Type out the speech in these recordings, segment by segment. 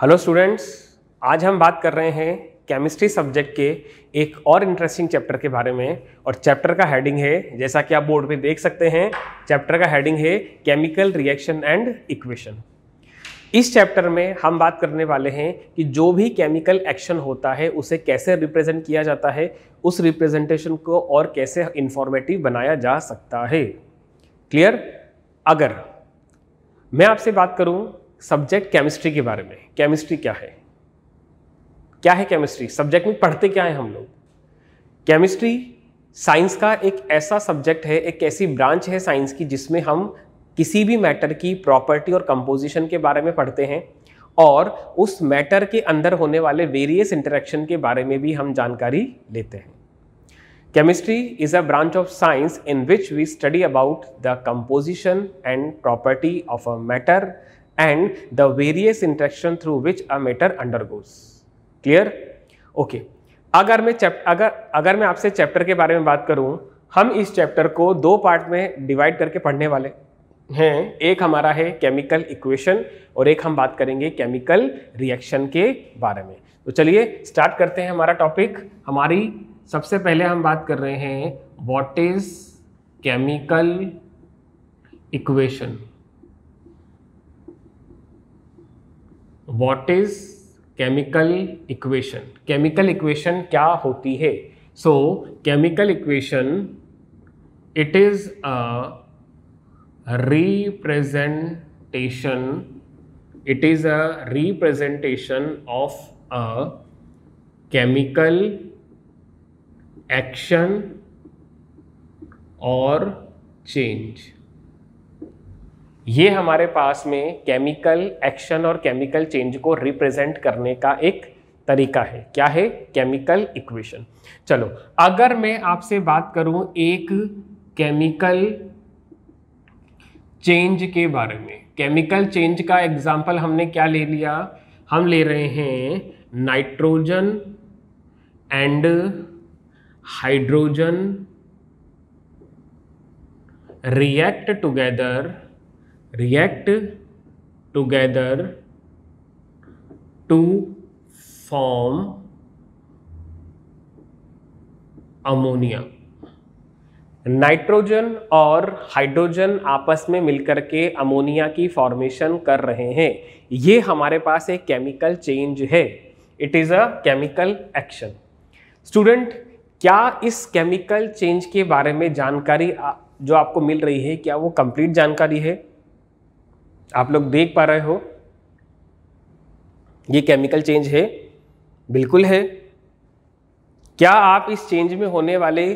Hello students आज हम बात कर रहे हैं केमिस्ट्री सब्जेक्ट के एक और इंटरेस्टिंग चैप्टर के बारे में और चैप्टर का हेडिंग है जैसा कि आप बोर्ड पे देख सकते हैं चैप्टर का हेडिंग है केमिकल रिएक्शन एंड इक्वेशन इस चैप्टर में हम बात करने वाले हैं कि जो भी केमिकल एक्शन होता है उसे कैसे रिप्रेजेंट किया जाता है उस रिप्रेजेंटेशन को और कैसे इन्फॉर्मेटिव बनाया जा सकता है क्लियर अगर मैं आपसे बात करूं सब्जेक्ट केमिस्ट्री के बारे में केमिस्ट्री क्या है क्या है केमिस्ट्री सब्जेक्ट में पढ़ते क्या है हम लोग केमिस्ट्री साइंस का एक ऐसा सब्जेक्ट है एक ऐसी ब्रांच है साइंस की जिसमें हम किसी भी मैटर की प्रॉपर्टी और कंपोजिशन के बारे में पढ़ते हैं और उस मैटर के अंदर होने वाले वेरियस इंटरेक्शन के बारे में भी हम जानकारी लेते हैं chemistry is a branch of science in which we study about the composition and property of a matter and the various interaction through which a matter undergoes clear okay अगर मैं चैप्ट अगर अगर मैं आपसे चैप्टर के बारे में बात करूं हम इस चैप्टर को दो पार्ट में डिवाइड करके पढ़ने वाले हैं एक हमारा है केमिकल इक्वेशन और एक हम बात करेंगे केमिकल रिएक्शन के बारे में तो चलिए स्टार्ट करते हैं हमारा टॉपिक हमारी सबसे पहले हम बात कर रहे हैं what is chemical equation what is chemical equation chemical equation क्या होती है so chemical equation it is a representation it is a representation of a chemical action और चेंज ये हमारे पास में केमिकल एक्शन और केमिकल चेंज को रिप्रेजेंट करने का एक तरीका है क्या है केमिकल इक्वेशन चलो अगर मैं आपसे बात करूं एक केमिकल चेंज के बारे में केमिकल चेंज का एग्जाम्पल हमने क्या ले लिया हम ले रहे हैं nitrogen and hydrogen react together react together to form ammonia nitrogen और हाइड्रोजन आपस में मिलकर के अमोनिया की फॉर्मेशन कर रहे हैं ये हमारे पास एक केमिकल चेंज है it is a chemical action student क्या इस केमिकल चेंज के बारे में जानकारी जो आपको मिल रही है क्या वो कंप्लीट जानकारी है आप लोग देख पा रहे हो ये केमिकल चेंज है बिल्कुल है क्या आप इस चेंज में होने वाले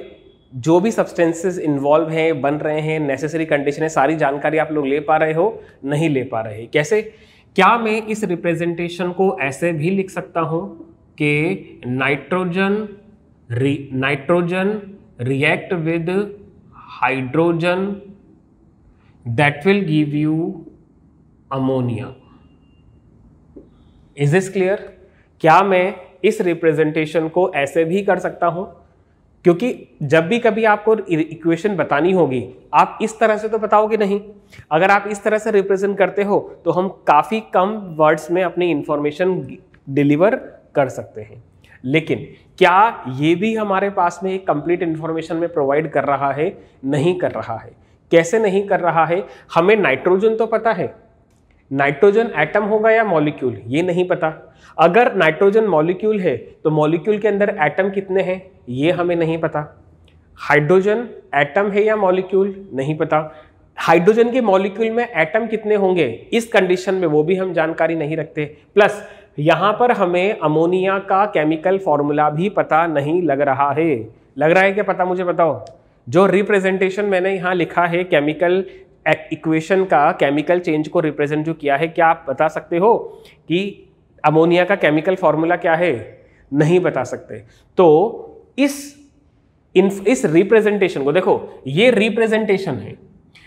जो भी सब्सटेंसेस इन्वॉल्व हैं बन रहे हैं नेसेसरी कंडीशन है सारी जानकारी आप लोग ले पा रहे हो नहीं ले पा रहे कैसे क्या मैं इस रिप्रेजेंटेशन को ऐसे भी लिख सकता हूं कि नाइट्रोजन री nitrogen react with hydrogen that will give you ammonia is this clear क्या मैं इस रिप्रेजेंटेशन को ऐसे भी कर सकता हूं क्योंकि जब भी कभी आपको इक्वेशन बतानी होगी आप इस तरह से तो बताओगे नहीं अगर आप इस तरह से रिप्रेजेंट करते हो तो हम काफ़ी कम वर्ड्स में अपनी इंफॉर्मेशन डिलीवर कर सकते हैं लेकिन क्या ये भी हमारे पास में एक कंप्लीट इन्फॉर्मेशन में प्रोवाइड कर रहा है नहीं कर रहा है कैसे नहीं कर रहा है हमें नाइट्रोजन तो पता है नाइट्रोजन एटम होगा या मॉलिक्यूल ये नहीं पता अगर नाइट्रोजन मॉलिक्यूल है तो मॉलिक्यूल के अंदर एटम कितने हैं ये हमें नहीं पता हाइड्रोजन एटम है या मॉलिक्यूल नहीं पता हाइड्रोजन के मॉलिक्यूल में एटम कितने होंगे इस कंडीशन में वो भी हम जानकारी नहीं रखते प्लस यहाँ पर हमें अमोनिया का केमिकल फॉर्मूला भी पता नहीं लग रहा है लग रहा है क्या पता मुझे बताओ जो रिप्रेजेंटेशन मैंने यहाँ लिखा है केमिकल इक्वेशन का केमिकल चेंज को रिप्रेजेंट जो किया है क्या आप बता सकते हो कि अमोनिया का केमिकल फॉर्मूला क्या है नहीं बता सकते तो इस इन इस रिप्रेजेंटेशन को देखो ये रिप्रेजेंटेशन है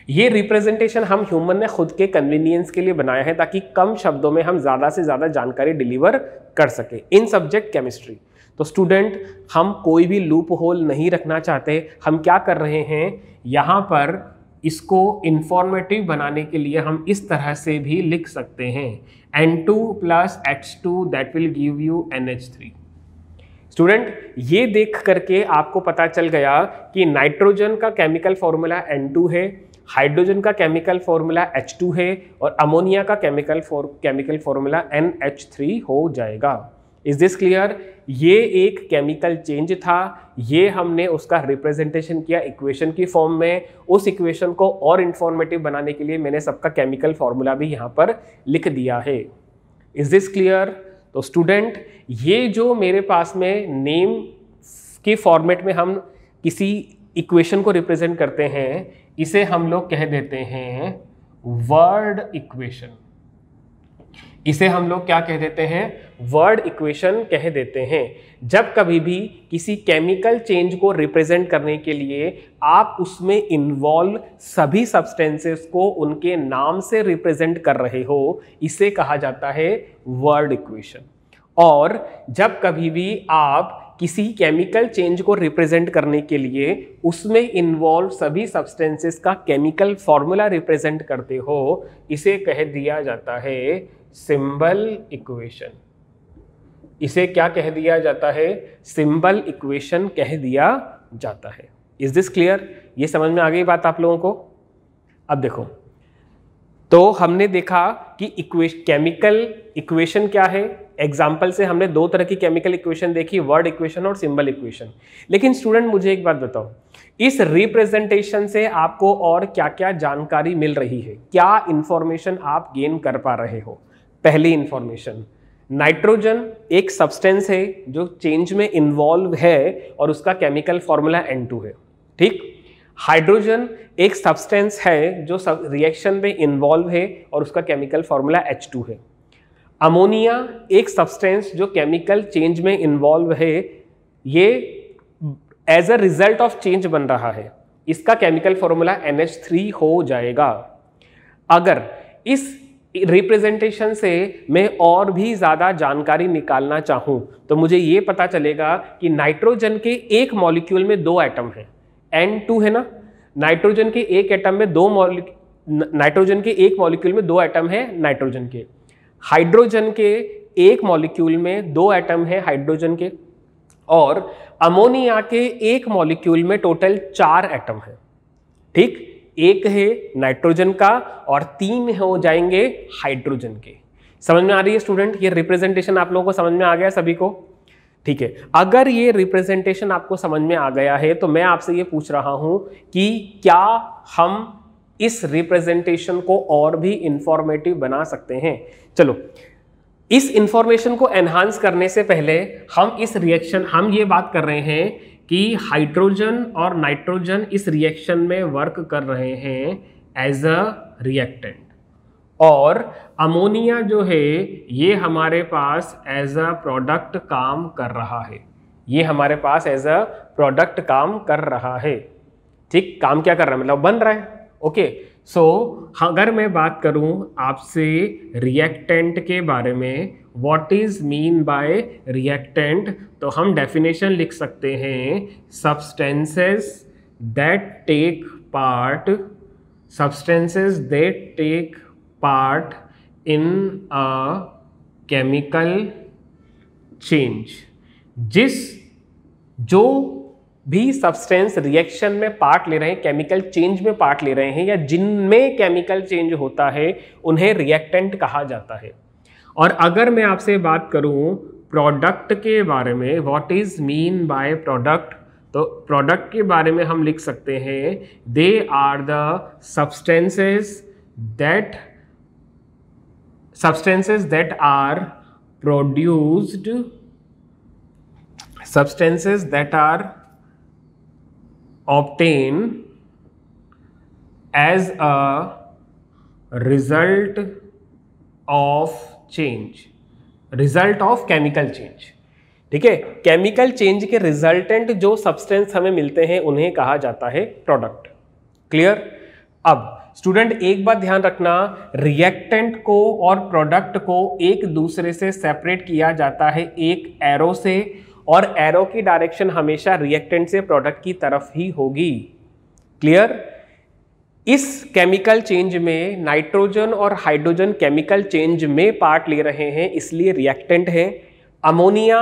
ये रिप्रेजेंटेशन हम ह्यूमन ने खुद के कन्वीनियंस के लिए बनाया है ताकि कम शब्दों में हम ज़्यादा से ज़्यादा जानकारी डिलीवर कर सके इन सब्जेक्ट केमिस्ट्री तो स्टूडेंट हम कोई भी लूप होल नहीं रखना चाहते हम क्या कर रहे हैं यहाँ पर इसको इन्फॉर्मेटिव बनाने के लिए हम इस तरह से भी लिख सकते हैं N two plus H two that will give you N H three student ये देख करके आपको पता चल गया कि नाइट्रोजन का केमिकल फॉर्मूला N2 है हाइड्रोजन का केमिकल फॉर्मूला H2 है और अमोनिया का chemical for chemical formula NH3 हो जाएगा इज दिस क्लियर ये एक केमिकल चेंज था ये हमने उसका रिप्रेजेंटेशन किया इक्वेशन की फॉर्म में उस इक्वेशन को और इन्फॉर्मेटिव बनाने के लिए मैंने सबका केमिकल फॉर्मूला भी यहाँ पर लिख दिया है इज दिस क्लियर तो स्टूडेंट ये जो मेरे पास में नेम के फॉर्मेट में हम किसी इक्वेशन को रिप्रेजेंट करते हैं इसे हम लोग कह देते हैं वर्ड इक्वेशन इसे हम लोग क्या कह देते हैं वर्ड इक्वेशन कह देते हैं जब कभी भी किसी केमिकल चेंज को रिप्रेजेंट करने के लिए आप उसमें इन्वॉल्व सभी सब्सटेंसेस को उनके नाम से रिप्रेजेंट कर रहे हो इसे कहा जाता है वर्ड इक्वेशन और जब कभी भी आप किसी केमिकल चेंज को रिप्रेजेंट करने के लिए उसमें इन्वॉल्व सभी सब्सटेंसेस का केमिकल फॉर्मूला रिप्रेजेंट करते हो इसे कह दिया जाता है सिंबल इक्वेशन इसे क्या कह दिया जाता है सिंबल इक्वेशन कह दिया जाता है इज दिस क्लियर ये समझ में आ गई बात आप लोगों को अब देखो तो हमने देखा कि इक्वेश केमिकल इक्वेशन क्या है एग्जाम्पल से हमने दो तरह की केमिकल इक्वेशन देखी वर्ड इक्वेशन और सिंबल इक्वेशन लेकिन स्टूडेंट मुझे एक बात बताओ इस रिप्रेजेंटेशन से आपको और क्या क्या जानकारी मिल रही है क्या इंफॉर्मेशन आप गेन कर पा रहे हो पहली इंफॉर्मेशन नाइट्रोजन एक सब्सटेंस है जो चेंज में इन्वॉल्व है और उसका केमिकल फॉर्मूला N2 है ठीक हाइड्रोजन एक सब्सटेंस है जो रिएक्शन में इन्वॉल्व है और उसका केमिकल फॉर्मूला H2 है अमोनिया एक सब्सटेंस जो केमिकल चेंज में इन्वॉल्व है ये as a result of change बन रहा है इसका केमिकल फॉर्मूला NH3 हो जाएगा अगर इस रिप्रेजेंटेशन से मैं और भी ज़्यादा जानकारी निकालना चाहूँ तो मुझे ये पता चलेगा कि नाइट्रोजन के एक मॉलिक्यूल में दो एटम हैं एन टू है ना नाइट्रोजन के एक एटम में दो मॉलिक नाइट्रोजन के एक मॉलिक्यूल में दो एटम है नाइट्रोजन के हाइड्रोजन के एक मॉलिक्यूल में दो एटम है हाइड्रोजन के और अमोनिया के एक मॉलिक्यूल में टोटल चार एटम है ठीक एक है नाइट्रोजन का और तीन हो जाएंगे हाइड्रोजन के समझ में आ रही है स्टूडेंट ये रिप्रेजेंटेशन आप लोगों को समझ में आ गया सभी को ठीक है अगर ये रिप्रेजेंटेशन आपको समझ में आ गया है तो मैं आपसे ये पूछ रहा हूं कि क्या हम इस रिप्रेजेंटेशन को और भी इंफॉर्मेटिव बना सकते हैं चलो इस इंफॉर्मेशन को एनहांस करने से पहले हम इस रिएक्शन हम ये बात कर रहे हैं कि हाइड्रोजन और नाइट्रोजन इस रिएक्शन में वर्क कर रहे हैं एज अ रिएक्टेंट और अमोनिया जो है ये हमारे पास एज अ प्रोडक्ट काम कर रहा है ये हमारे पास एज अ प्रोडक्ट काम कर रहा है ठीक काम क्या कर रहा है मतलब बन रहा है ओके okay. सो so, अगर मैं बात करूं आपसे रिएक्टेंट के बारे में what is mean by reactant तो हम डेफिनेशन लिख सकते हैं substances that take part substances that take part in a chemical change जिस जो भी सब्सटेंस रिएक्शन में पार्ट ले रहे हैं केमिकल चेंज में पार्ट ले रहे हैं या जिनमें केमिकल चेंज होता है उन्हें रिएक्टेंट कहा जाता है और अगर मैं आपसे बात करूं प्रोडक्ट के बारे में what is mean by product तो प्रोडक्ट के बारे में हम लिख सकते हैं they are the substances that substances that are produced substances that are obtain as a result of change result of chemical change ठीक है केमिकल चेंज के रिजल्टेंट जो सब्सटेंस हमें मिलते हैं उन्हें कहा जाता है प्रोडक्ट क्लियर अब स्टूडेंट एक बात ध्यान रखना रिएक्टेंट को और प्रोडक्ट को एक दूसरे से सेपरेट किया जाता है एक एरो से और एरो की डायरेक्शन हमेशा रिएक्टेंट से प्रोडक्ट की तरफ ही होगी क्लियर इस केमिकल चेंज में नाइट्रोजन और हाइड्रोजन केमिकल चेंज में पार्ट ले रहे हैं इसलिए रिएक्टेंट है अमोनिया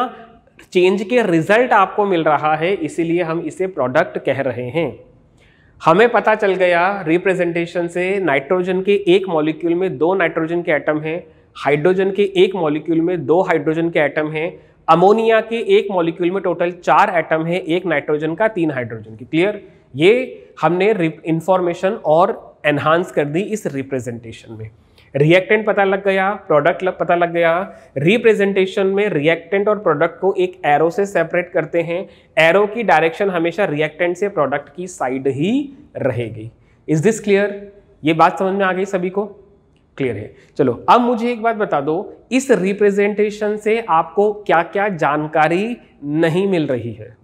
चेंज के रिजल्ट आपको मिल रहा है इसीलिए हम इसे प्रोडक्ट कह रहे हैं हमें पता चल गया रिप्रेजेंटेशन से नाइट्रोजन के एक मॉलिक्यूल में दो नाइट्रोजन के एटम हैं हाइड्रोजन के एक मॉलिक्यूल में दो हाइड्रोजन के एटम हैं अमोनिया के एक मॉलिक्यूल में टोटल चार एटम है एक नाइट्रोजन का तीन हाइड्रोजन की क्लियर ये हमने इंफॉर्मेशन और एनहांस कर दी इस रिप्रेजेंटेशन में रिएक्टेंट पता लग गया प्रोडक्ट पता लग गया रिप्रेजेंटेशन में रिएक्टेंट और प्रोडक्ट को एक एरो से सेपरेट करते हैं एरो की डायरेक्शन हमेशा रिएक्टेंट से प्रोडक्ट की साइड ही रहेगी इज दिस क्लियर ये बात समझ में आ गई सभी को क्लियर है चलो अब मुझे एक बात बता दो इस रिप्रेजेंटेशन से आपको क्या क्या जानकारी नहीं मिल रही है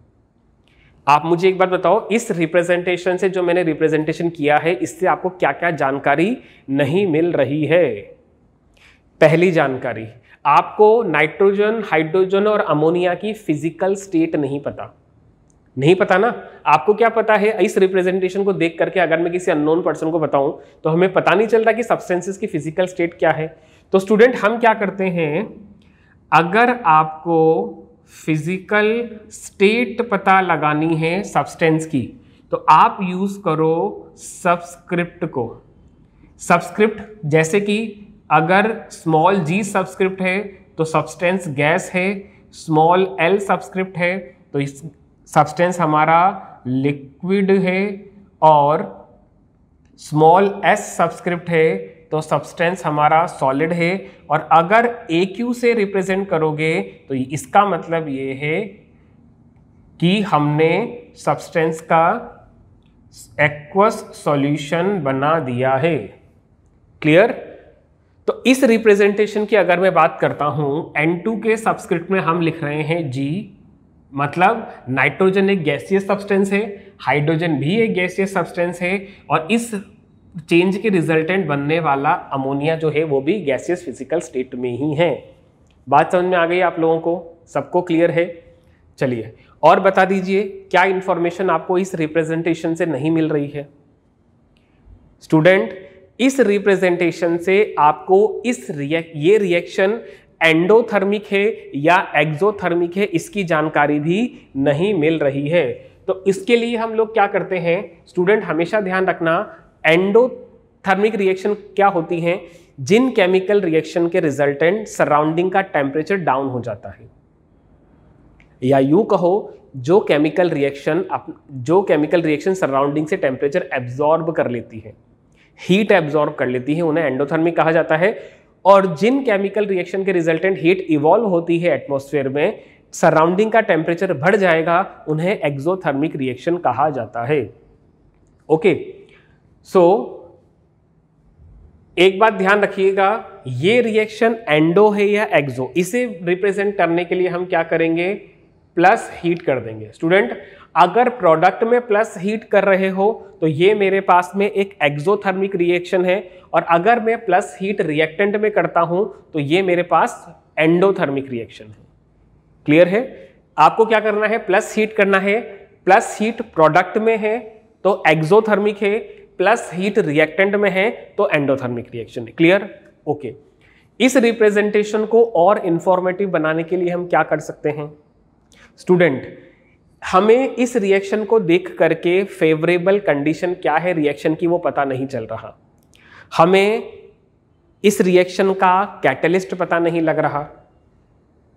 आप मुझे एक बात बताओ इस रिप्रेजेंटेशन से जो मैंने रिप्रेजेंटेशन किया है इससे आपको क्या क्या जानकारी नहीं मिल रही है पहली जानकारी आपको नाइट्रोजन हाइड्रोजन और अमोनिया की फिजिकल स्टेट नहीं पता नहीं पता ना आपको क्या पता है इस रिप्रेजेंटेशन को देख करके अगर मैं किसी अननोन पर्सन को बताऊं तो हमें पता नहीं चलता कि सब्सटेंसेस की फिजिकल स्टेट क्या है तो स्टूडेंट हम क्या करते हैं अगर आपको फिजिकल स्टेट पता लगानी है सब्सटेंस की तो आप यूज करो सब्सक्रिप्ट को सब्सक्रिप्ट जैसे कि अगर स्मॉल जी सब्सक्रिप्ट है तो सब्सटेंस गैस है स्मॉल एल सब्सक्रिप्ट है तो इस सब्सटेंस हमारा लिक्विड है और स्मॉल एस सब्सक्रिप्ट है तो सब्सटेंस हमारा सॉलिड है और अगर ए क्यू से रिप्रेजेंट करोगे तो इसका मतलब ये है कि हमने सब्सटेंस का एक्वस सॉल्यूशन बना दिया है क्लियर तो इस रिप्रेजेंटेशन की अगर मैं बात करता हूं टू के सब्सक्रिप्ट में हम लिख रहे हैं जी मतलब नाइट्रोजन एक गैसीय सब्सटेंस है हाइड्रोजन भी एक गैसीय सब्सटेंस है और इस चेंज के रिजल्टेंट बनने वाला अमोनिया जो है वो भी गैसियस फिजिकल स्टेट में ही है बात समझ में आ गई आप लोगों को सबको क्लियर है चलिए और बता दीजिए क्या इंफॉर्मेशन आपको इस रिप्रेजेंटेशन से नहीं मिल रही है स्टूडेंट इस रिप्रेजेंटेशन से आपको इस रिएक्ट ये रिएक्शन एंडोथर्मिक है या एक्जोथर्मिक है इसकी जानकारी भी नहीं मिल रही है तो इसके लिए हम लोग क्या करते हैं स्टूडेंट हमेशा ध्यान रखना एंडोथर्मिक रिएक्शन क्या होती हैं जिन केमिकल रिएक्शन के रिजल्टेंट सराउंडिंग का टेम्परेचर डाउन हो जाता है या यूँ कहो जो केमिकल रिएक्शन जो केमिकल रिएक्शन सराउंडिंग से टेम्परेचर एब्जॉर्ब कर लेती है हीट एब्जॉर्ब कर लेती है उन्हें एंडोथर्मिक कहा जाता है और जिन केमिकल रिएक्शन के रिजल्टेंट हीट इवॉल्व होती है एटमोसफेयर में सराउंडिंग का टेम्परेचर बढ़ जाएगा उन्हें एक्जोथर्मिक रिएक्शन कहा जाता है ओके सो एक बात ध्यान रखिएगा ये रिएक्शन एंडो है या एक्जो इसे रिप्रेजेंट करने के लिए हम क्या करेंगे प्लस हीट कर देंगे स्टूडेंट अगर प्रोडक्ट में प्लस हीट कर रहे हो तो ये मेरे पास में एक एक्जोथर्मिक रिएक्शन है और अगर मैं प्लस हीट रिएक्टेंट में करता हूं तो ये मेरे पास एंडोथर्मिक रिएक्शन है क्लियर है आपको क्या करना है प्लस हीट करना है प्लस हीट प्रोडक्ट में है तो एक्जोथर्मिक है प्लस हीट रिएक्टेंट में है तो एंडोथर्मिक रिएक्शन है क्लियर ओके इस रिप्रेजेंटेशन को और इंफॉर्मेटिव बनाने के लिए हम क्या कर सकते हैं स्टूडेंट हमें इस रिएक्शन को देख करके फेवरेबल कंडीशन क्या है रिएक्शन की वो पता नहीं चल रहा हमें इस रिएक्शन का कैटलिस्ट पता नहीं लग रहा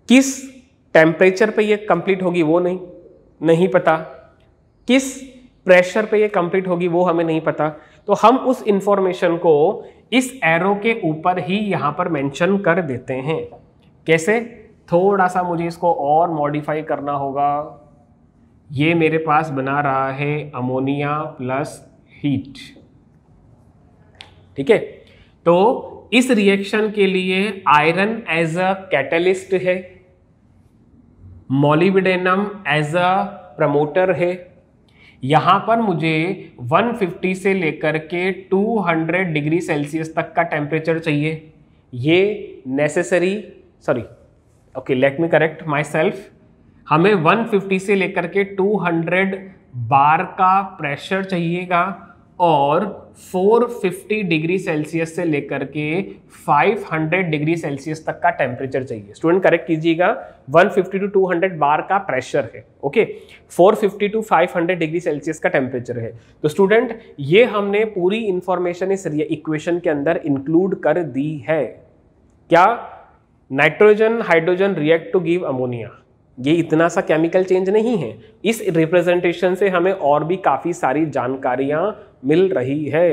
किस टेम्परेचर पे ये कंप्लीट होगी वो नहीं नहीं पता किस प्रेशर पे ये कंप्लीट होगी वो हमें नहीं पता तो हम उस इंफॉर्मेशन को इस एरो के ऊपर ही यहाँ पर मेंशन कर देते हैं कैसे थोड़ा सा मुझे इसको और मॉडिफाई करना होगा ये मेरे पास बना रहा है अमोनिया प्लस हीट ठीक है तो इस रिएक्शन के लिए आयरन एज अ कैटलिस्ट है मोलिविडेनम एज अ प्रमोटर है यहां पर मुझे 150 से लेकर के 200 डिग्री सेल्सियस तक का टेम्परेचर चाहिए ये necessary sorry okay let me correct myself हमें 150 से लेकर के 200 बार का प्रेशर चाहिएगा और 450 डिग्री सेल्सियस से लेकर के 500 डिग्री सेल्सियस तक का टेम्परेचर चाहिए स्टूडेंट करेक्ट कीजिएगा 150 टू 200 बार का प्रेशर है ओके 450 टू 500 डिग्री सेल्सियस का टेम्परेचर है तो स्टूडेंट ये हमने पूरी इंफॉर्मेशन इस इक्वेशन के अंदर इंक्लूड कर दी है क्या nitrogen hydrogen react to give ammonia ये इतना सा केमिकल चेंज नहीं है इस रिप्रेजेंटेशन से हमें और भी काफ़ी सारी जानकारियाँ मिल रही है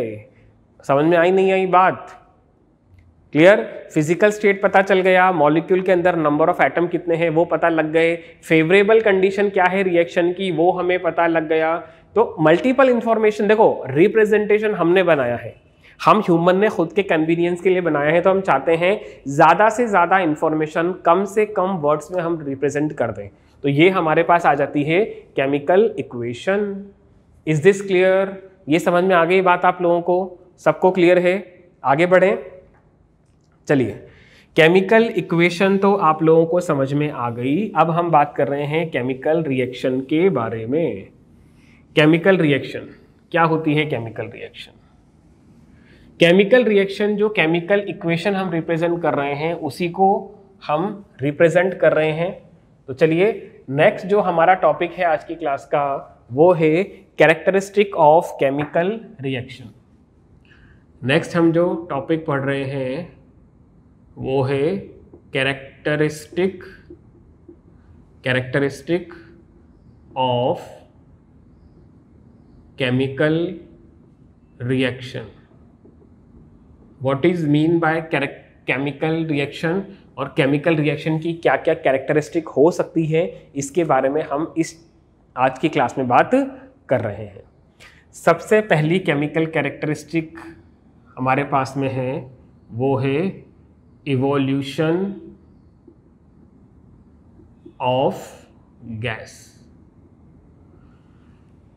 समझ में आई नहीं आई बात क्लियर फिजिकल स्टेट पता चल गया मॉलिक्यूल के अंदर नंबर ऑफ एटम कितने हैं वो पता लग गए फेवरेबल कंडीशन क्या है रिएक्शन की वो हमें पता लग गया तो मल्टीपल इंफॉर्मेशन देखो रिप्रेजेंटेशन हमने बनाया है हम ह्यूमन ने खुद के कन्वीनियंस के लिए बनाए हैं तो हम चाहते हैं ज़्यादा से ज़्यादा इन्फॉर्मेशन कम से कम वर्ड्स में हम रिप्रेजेंट कर दें तो ये हमारे पास आ जाती है chemical equation is this clear ये समझ में आ गई बात आप लोगों को सबको क्लियर है आगे बढ़ें चलिए केमिकल इक्वेशन तो आप लोगों को समझ में आ गई अब हम बात कर रहे हैं केमिकल रिएक्शन के बारे में केमिकल रिएक्शन क्या होती है केमिकल रिएक्शन केमिकल रिएक्शन जो केमिकल इक्वेशन हम रिप्रेजेंट कर रहे हैं उसी को हम रिप्रेजेंट कर रहे हैं तो चलिए नेक्स्ट जो हमारा टॉपिक है आज की क्लास का वो है characteristic of chemical reaction next हम जो टॉपिक पढ़ रहे हैं वो है characteristic characteristic of chemical reaction what is mean by chemical reaction और केमिकल रिएक्शन की क्या क्या कैरेक्टरिस्टिक हो सकती है इसके बारे में हम इस आज की क्लास में बात कर रहे हैं सबसे पहली केमिकल कैरेक्टरिस्टिक हमारे पास में है वो है इवोल्यूशन ऑफ गैस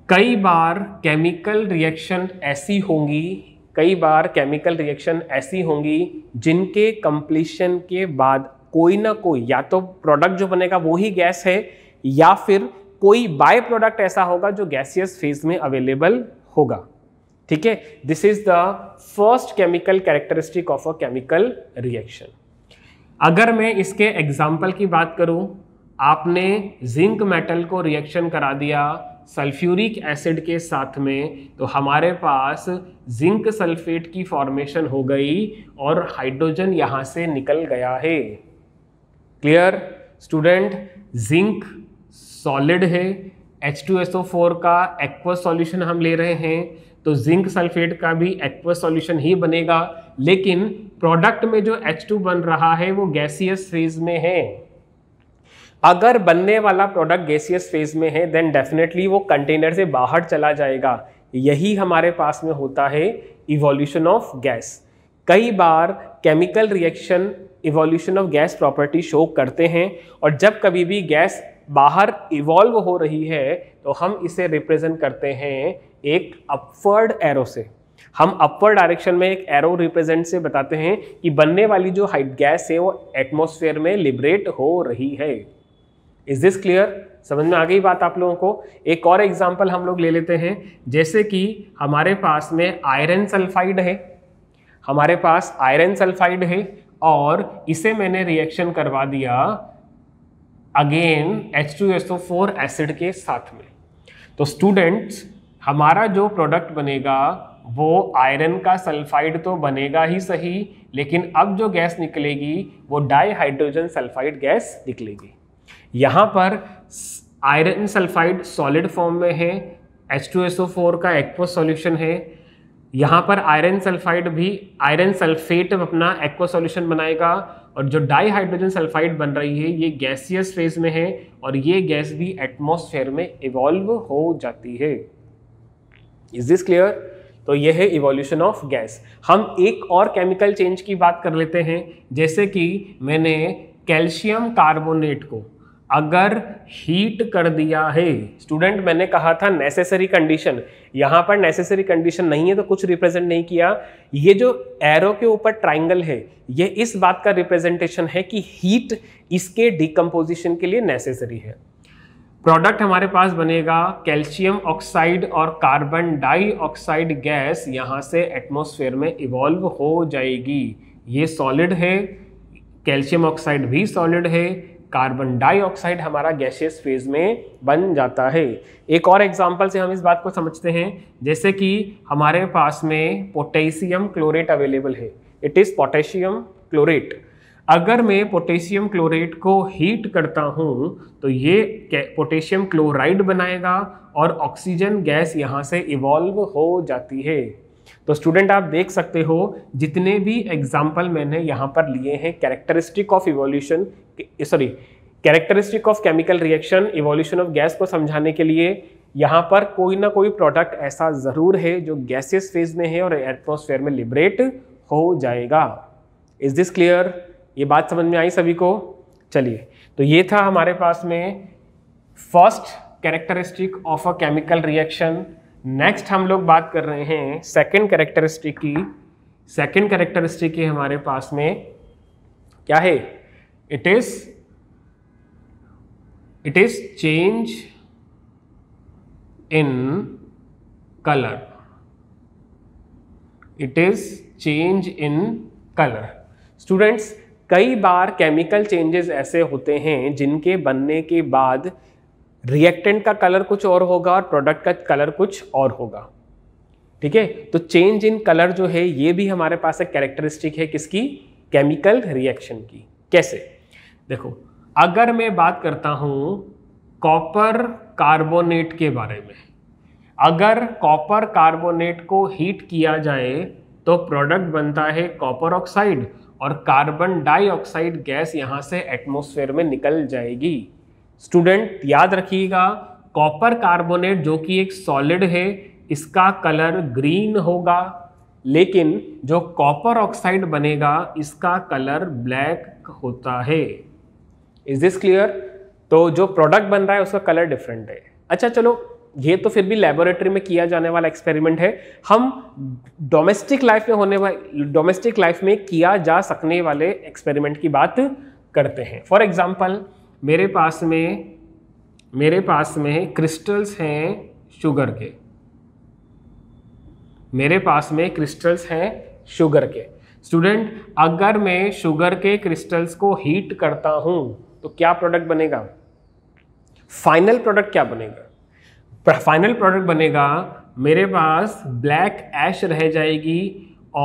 कई बार केमिकल रिएक्शन ऐसी होंगी कई बार केमिकल रिएक्शन ऐसी होंगी जिनके कंप्लीशन के बाद कोई ना कोई या तो प्रोडक्ट जो बनेगा वो ही गैस है या फिर कोई बाय प्रोडक्ट ऐसा होगा जो गैसियस फेज में अवेलेबल होगा ठीक है this is the first chemical characteristic of a chemical reaction अगर मैं इसके एग्जाम्पल की बात करूं आपने जिंक मेटल को रिएक्शन करा दिया सल्फ्यूरिक एसिड के साथ में तो हमारे पास जिंक सल्फेट की फॉर्मेशन हो गई और हाइड्रोजन यहाँ से निकल गया है क्लियर स्टूडेंट जिंक सॉलिड है H2SO4 का एक्वस सॉल्यूशन हम ले रहे हैं तो जिंक सल्फेट का भी एक्वस सॉल्यूशन ही बनेगा लेकिन प्रोडक्ट में जो H2 बन रहा है वो गैसियस फेज में है अगर बनने वाला प्रोडक्ट गैसियस फेज में है देन डेफिनेटली वो कंटेनर से बाहर चला जाएगा यही हमारे पास में होता है इवोल्यूशन ऑफ गैस कई बार chemical reaction evolution of gas property show करते हैं और जब कभी भी गैस बाहर इवॉल्व हो रही है तो हम इसे रिप्रेजेंट करते हैं एक अपवर्ड एरो से हम अपवर्ड डायरेक्शन में एक एरो रिप्रेजेंट से बताते हैं कि बनने वाली जो हाइट गैस है वो एटमॉस्फेयर में लिबरेट हो रही है इज दिस क्लियर समझ में आ गई बात आप लोगों को एक और एग्जाम्पल हम लोग ले लेते हैं जैसे कि हमारे पास में आयरन सल्फाइड है हमारे पास आयरन सल्फाइड है और इसे मैंने रिएक्शन करवा दिया अगेन H2SO4 एसिड के साथ में तो स्टूडेंट्स हमारा जो प्रोडक्ट बनेगा वो आयरन का सल्फाइड तो बनेगा ही सही लेकिन अब जो गैस निकलेगी वो डाई हाइड्रोजन सल्फाइड गैस निकलेगी यहाँ पर आयरन सल्फाइड सॉलिड फॉर्म में है H2SO4 का एक्वस सॉल्यूशन है यहाँ पर आयरन सल्फाइड भी आयरन सल्फेट अपना एक्वा सॉल्यूशन बनाएगा और जो डाई हाइड्रोजन सल्फाइड बन रही है ये गैसियस फेज में है और ये गैस भी एटमोसफेयर में इवॉल्व हो जाती है इज दिस क्लियर तो ये है इवोल्यूशन ऑफ गैस हम एक और केमिकल चेंज की बात कर लेते हैं जैसे कि मैंने कैल्शियम कार्बोनेट को अगर हीट कर दिया है स्टूडेंट मैंने कहा था नेसेसरी कंडीशन यहाँ पर नेसेसरी कंडीशन नहीं है तो कुछ रिप्रेजेंट नहीं किया ये जो एरो के ऊपर ट्राइंगल है ये इस बात का रिप्रेजेंटेशन है कि हीट इसके डिकम्पोजिशन के लिए नेसेसरी है प्रोडक्ट हमारे पास बनेगा कैल्शियम ऑक्साइड और कार्बन डाइऑक्साइड गैस यहाँ से एटमोसफेयर में इवॉल्व हो जाएगी ये सॉलिड है कैल्शियम ऑक्साइड भी सॉलिड है कार्बन डाइऑक्साइड हमारा गैसियस फेज में बन जाता है एक और एग्जाम्पल से हम इस बात को समझते हैं जैसे कि हमारे पास में पोटेशियम क्लोरेट अवेलेबल है इट इज़ पोटेशियम क्लोरेट अगर मैं पोटेशियम क्लोरेट को हीट करता हूँ तो ये पोटेशियम क्लोराइड बनाएगा और ऑक्सीजन गैस यहाँ से इवॉल्व हो जाती है तो स्टूडेंट आप देख सकते हो जितने भी एग्जाम्पल मैंने यहाँ पर लिए हैं characteristic of evolution sorry characteristic of chemical reaction evolution of gas को समझाने के लिए यहाँ पर कोई ना कोई प्रोडक्ट ऐसा ज़रूर है जो गैसेस फेज में है और एटमोसफेयर में लिबरेट हो जाएगा इज़ दिस क्लियर ये बात समझ में आई सभी को चलिए तो ये था हमारे पास में first characteristic of a chemical reaction next हम लोग बात कर रहे हैं सेकेंड करेक्टरिस्टिक की सेकेंड करेक्टरिस्टिक की हमारे पास में क्या है it is it is change in colour it is change in colour students कई बार केमिकल चेंजेस ऐसे होते हैं जिनके बनने के बाद रिएक्टेंट का कलर कुछ और होगा और प्रोडक्ट का कलर कुछ और होगा ठीक है तो चेंज इन कलर जो है ये भी हमारे पास एक कैरेक्टरिस्टिक है किसकी केमिकल रिएक्शन की कैसे देखो अगर मैं बात करता हूँ कॉपर कार्बोनेट के बारे में अगर कॉपर कार्बोनेट को हीट किया जाए तो प्रोडक्ट बनता है कॉपर ऑक्साइड और कार्बन डाइऑक्साइड गैस यहाँ से एटमॉस्फेयर में निकल जाएगी स्टूडेंट याद रखिएगा कॉपर कार्बोनेट जो कि एक सॉलिड है इसका कलर ग्रीन होगा लेकिन जो कॉपर ऑक्साइड बनेगा इसका कलर ब्लैक होता है इज दिस क्लियर तो जो प्रोडक्ट बन रहा है उसका कलर डिफरेंट है अच्छा चलो ये तो फिर भी लेबोरेटरी में किया जाने वाला एक्सपेरिमेंट है हम डोमेस्टिक लाइफ में होने वाले डोमेस्टिक लाइफ में किया जा सकने वाले एक्सपेरिमेंट की बात करते हैं फॉर एग्जाम्पल मेरे पास में मेरे पास में क्रिस्टल्स हैं शुगर के मेरे पास में क्रिस्टल्स हैं शुगर के स्टूडेंट अगर मैं शुगर के क्रिस्टल्स को हीट करता हूं तो क्या प्रोडक्ट बनेगा फाइनल प्रोडक्ट क्या बनेगा फाइनल प्रोडक्ट बनेगा मेरे पास ब्लैक ऐश रह जाएगी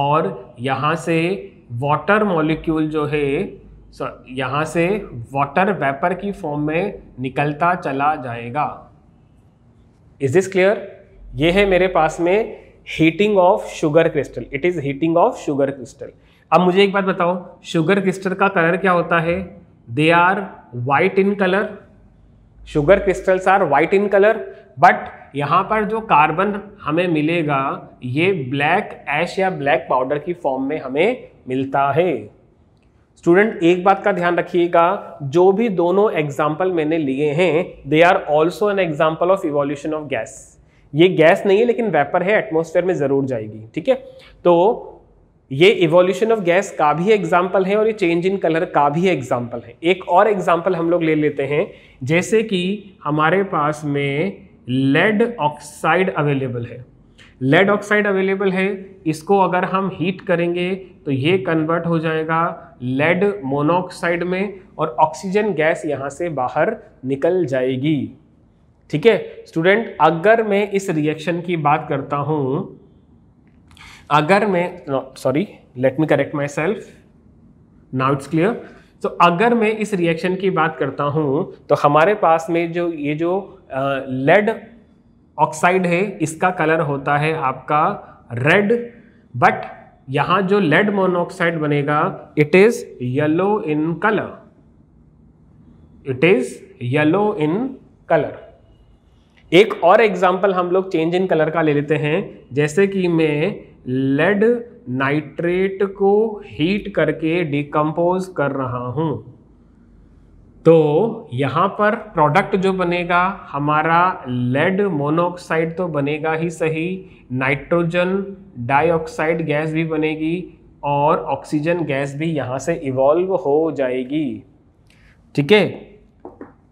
और यहाँ से वाटर मॉलिक्यूल जो है सो यहाँ से वाटर वेपर की फॉर्म में निकलता चला जाएगा इज दिस क्लियर ये है मेरे पास में heating of sugar crystal it is heating of sugar crystal अब मुझे एक बात बताओ शुगर क्रिस्टल का कलर क्या होता है they are white in colour sugar crystals are white in colour but यहाँ पर जो कार्बन हमें मिलेगा ये ब्लैक एश या ब्लैक पाउडर की फॉर्म में हमें मिलता है स्टूडेंट एक बात का ध्यान रखिएगा जो भी दोनों एग्जाम्पल मैंने लिए हैं they are also an example of evolution of gas ये गैस नहीं है लेकिन वेपर है एटमोसफेयर में ज़रूर जाएगी ठीक है तो ये इवोल्यूशन ऑफ गैस का भी एग्जाम्पल है और ये चेंज इन कलर का भी एग्जाम्पल है एक और एग्जाम्पल हम लोग ले लेते हैं जैसे कि हमारे पास में लेड ऑक्साइड अवेलेबल है लेड ऑक्साइड अवेलेबल है इसको अगर हम हीट करेंगे तो ये कन्वर्ट हो जाएगा लेड मोनोऑक्साइड में और ऑक्सीजन गैस यहाँ से बाहर निकल जाएगी ठीक है स्टूडेंट अगर मैं इस रिएक्शन की बात करता हूँ अगर मैं sorry let me correct myself now it's clear तो अगर मैं इस रिएक्शन की बात करता हूँ तो हमारे पास में जो ये जो लेड ऑक्साइड है इसका कलर होता है आपका रेड बट यहाँ जो लेड मोनोऑक्साइड बनेगा it is yellow in colour it is yellow in colour एक और एग्जाम्पल हम लोग चेंज इन कलर का ले लेते हैं जैसे कि मैं लेड नाइट्रेट को हीट करके डिकम्पोज कर रहा हूँ तो यहाँ पर प्रोडक्ट जो बनेगा हमारा लेड मोनोऑक्साइड तो बनेगा ही सही नाइट्रोजन डाइऑक्साइड गैस भी बनेगी और ऑक्सीजन गैस भी यहाँ से इवॉल्व हो जाएगी ठीक है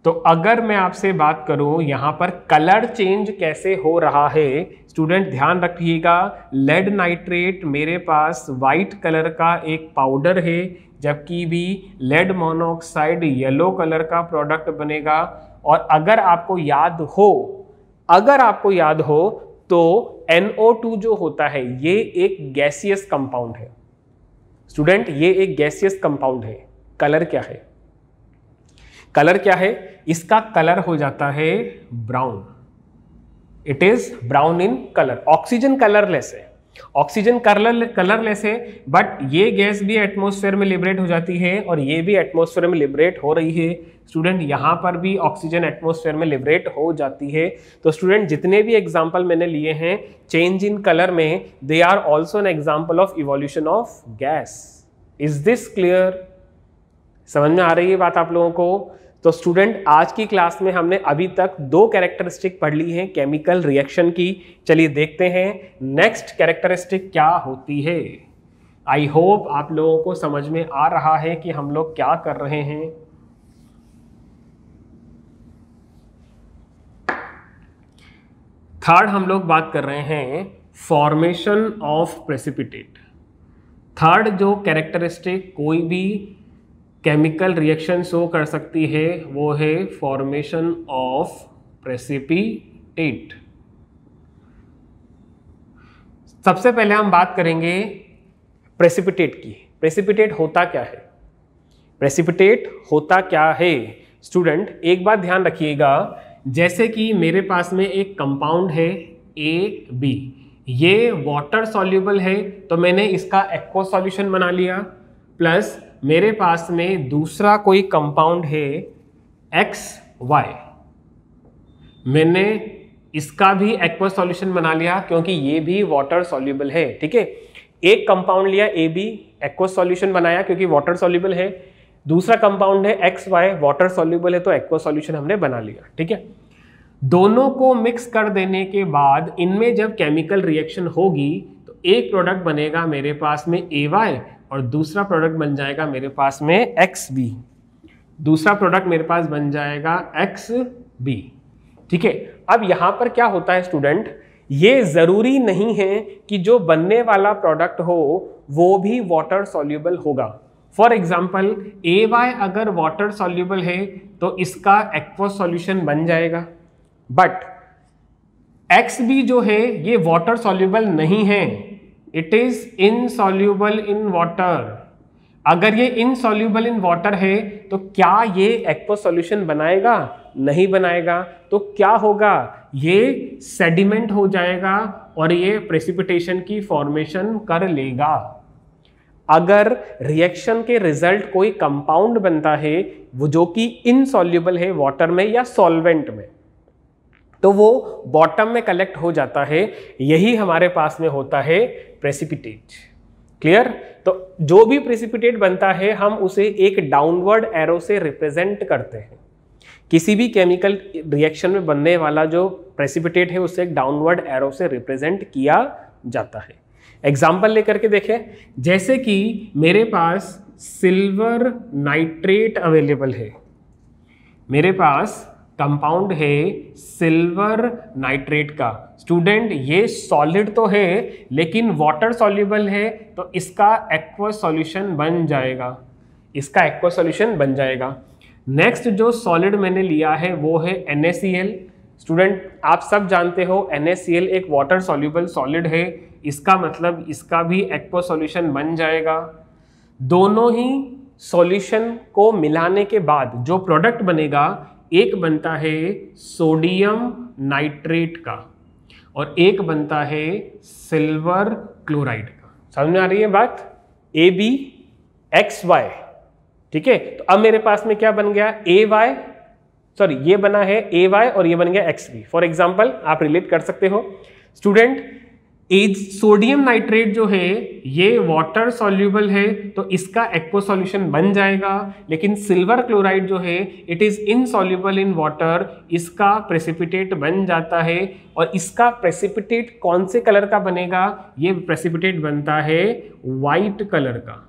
तो अगर मैं आपसे बात करूँ यहाँ पर कलर चेंज कैसे हो रहा है स्टूडेंट ध्यान रखिएगा लेड नाइट्रेट मेरे पास वाइट कलर का एक पाउडर है जबकि भी लेड मोनोऑक्साइड येलो कलर का प्रोडक्ट बनेगा और अगर आपको याद हो अगर आपको याद हो तो NO2 जो होता है ये एक गैसियस कंपाउंड है स्टूडेंट ये एक गैसियस कंपाउंड है कलर क्या है कलर क्या है इसका कलर हो जाता है brown it is brown in colour oxygen colourless है ऑक्सीजन कलर कलरलेस है बट ये गैस भी एटमोसफेयर में लिबरेट हो जाती है और ये भी एटमोसफेयर में लिबरेट हो रही है स्टूडेंट यहाँ पर भी ऑक्सीजन एटमोसफेयर में लिबरेट हो जाती है तो स्टूडेंट जितने भी एग्जाम्पल मैंने लिए हैं चेंज इन कलर में they are also an example of evolution of gas is this clear समझ में आ रही है बात आप लोगों को तो स्टूडेंट आज की क्लास में हमने अभी तक दो कैरेक्टरिस्टिक पढ़ ली हैं केमिकल रिएक्शन की चलिए देखते हैं नेक्स्ट कैरेक्टरिस्टिक क्या होती है आई होप आप लोगों को समझ में आ रहा है कि हम लोग क्या कर रहे हैं थर्ड हम लोग बात कर रहे हैं फॉर्मेशन ऑफ प्रेसिपिटेट थर्ड जो कैरेक्टरिस्टिक कोई भी केमिकल रिएक्शन शो कर सकती है वो है फॉर्मेशन ऑफ प्रेसिपिटेट सबसे पहले हम बात करेंगे प्रेसिपिटेट की प्रेसिपिटेट होता क्या है प्रेसिपिटेट होता क्या है स्टूडेंट एक बात ध्यान रखिएगा जैसे कि मेरे पास में एक कंपाउंड है ए बी ये वाटर सॉल्यूबल है तो मैंने इसका एक्वा सॉल्यूशन बना लिया प्लस मेरे पास में दूसरा कोई कंपाउंड है एक्स वाई मैंने इसका भी एक्वा सॉल्यूशन बना लिया क्योंकि ये भी वाटर सॉल्यूबल है ठीक है एक कंपाउंड लिया ए बी एक्वा सॉल्यूशन बनाया क्योंकि वाटर सॉल्यूबल है दूसरा कंपाउंड है एक्स वाई वाटर सॉल्यूबल है तो एक्वा सॉल्यूशन हमने बना लिया ठीक है दोनों को मिक्स कर देने के बाद इनमें जब केमिकल रिएक्शन होगी तो एक प्रोडक्ट बनेगा मेरे पास में ए वाई और दूसरा प्रोडक्ट बन जाएगा मेरे पास में एक्स बी दूसरा प्रोडक्ट मेरे पास बन जाएगा एक्स बी ठीक है अब यहाँ पर क्या होता है स्टूडेंट ये ज़रूरी नहीं है कि जो बनने वाला प्रोडक्ट हो वो भी वाटर सॉल्यूबल होगा फॉर एग्जाम्पल ए वाई अगर वाटर सॉल्यूबल है तो इसका एक्वा सॉल्यूशन बन जाएगा बट एक्स बी जो है ये वाटर सॉल्यूबल नहीं है it is insoluble in water अगर ये इनसॉल्यूबल इन वाटर है तो क्या ये एक्व सॉल्यूशन बनाएगा नहीं बनाएगा तो क्या होगा ये सेडिमेंट हो जाएगा और ये प्रेसिपिटेशन की फॉर्मेशन कर लेगा अगर रिएक्शन के रिजल्ट कोई कंपाउंड बनता है वो जो कि इनसॉल्यूबल है वाटर में या सॉल्वेंट में तो वो बॉटम में कलेक्ट हो जाता है यही हमारे पास में होता है प्रेसिपिटेट क्लियर तो जो भी प्रेसिपिटेट बनता है हम उसे एक डाउनवर्ड एरो से रिप्रेजेंट करते हैं किसी भी केमिकल रिएक्शन में बनने वाला जो प्रेसिपिटेट है उसे एक डाउनवर्ड एरो से रिप्रेजेंट किया जाता है एग्जाम्पल लेकर के देखें जैसे कि मेरे पास सिल्वर नाइट्रेट अवेलेबल है मेरे पास कंपाउंड है सिल्वर नाइट्रेट का स्टूडेंट ये सॉलिड तो है लेकिन वाटर सॉल्यूबल है तो इसका एक्वा सॉल्यूशन बन जाएगा इसका एक्वा सॉल्यूशन बन जाएगा नेक्स्ट जो सॉलिड मैंने लिया है वो है एन स्टूडेंट आप सब जानते हो एन एक वाटर सॉल्यूबल सॉलिड है इसका मतलब इसका भी एक्वा सॉल्यूशन बन जाएगा दोनों ही सॉल्यूशन को मिलाने के बाद जो प्रोडक्ट बनेगा एक बनता है सोडियम नाइट्रेट का और एक बनता है सिल्वर क्लोराइड का समझ में आ रही है बात ए बी एक्स वाई ठीक है तो अब मेरे पास में क्या बन गया ए वाई सॉरी ये बना है ए वाई और ये बन गया एक्स बी फॉर एग्जाम्पल आप रिलेट कर सकते हो स्टूडेंट एज सोडियम नाइट्रेट जो है ये वाटर सॉल्यूबल है तो इसका एक्वा सॉल्यूशन बन जाएगा लेकिन सिल्वर क्लोराइड जो है it is insoluble in water इसका प्रेसिपिटेट बन जाता है और इसका प्रेसिपिटेट कौन से कलर का बनेगा ये प्रेसिपिटेट बनता है वाइट कलर का